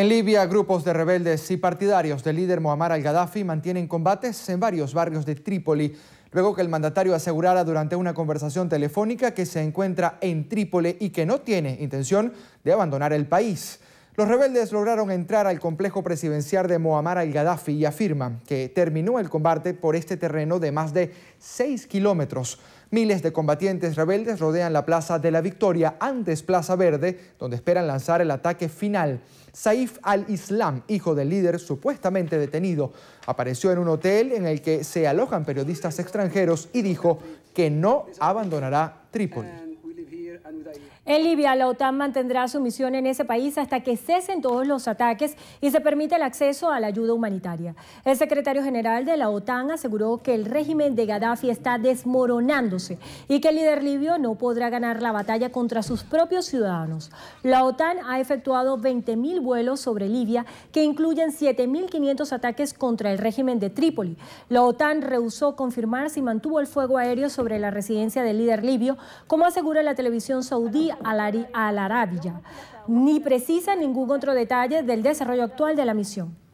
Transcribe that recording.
En Libia, grupos de rebeldes y partidarios del líder Muammar al-Gaddafi mantienen combates en varios barrios de Trípoli, luego que el mandatario asegurara durante una conversación telefónica que se encuentra en Trípoli y que no tiene intención de abandonar el país. Los rebeldes lograron entrar al complejo presidencial de Muammar al-Gaddafi y afirman que terminó el combate por este terreno de más de 6 kilómetros. Miles de combatientes rebeldes rodean la Plaza de la Victoria, antes Plaza Verde, donde esperan lanzar el ataque final. Saif al-Islam, hijo del líder supuestamente detenido, apareció en un hotel en el que se alojan periodistas extranjeros y dijo que no abandonará Trípoli. En Libia, la OTAN mantendrá su misión en ese país hasta que cesen todos los ataques y se permita el acceso a la ayuda humanitaria. El secretario general de la OTAN aseguró que el régimen de Gaddafi está desmoronándose y que el líder libio no podrá ganar la batalla contra sus propios ciudadanos. La OTAN ha efectuado 20.000 vuelos sobre Libia, que incluyen 7.500 ataques contra el régimen de Trípoli. La OTAN rehusó confirmar si mantuvo el fuego aéreo sobre la residencia del líder libio, como asegura la televisión saudí al-Arabia, ni precisa ningún otro detalle del desarrollo actual de la misión.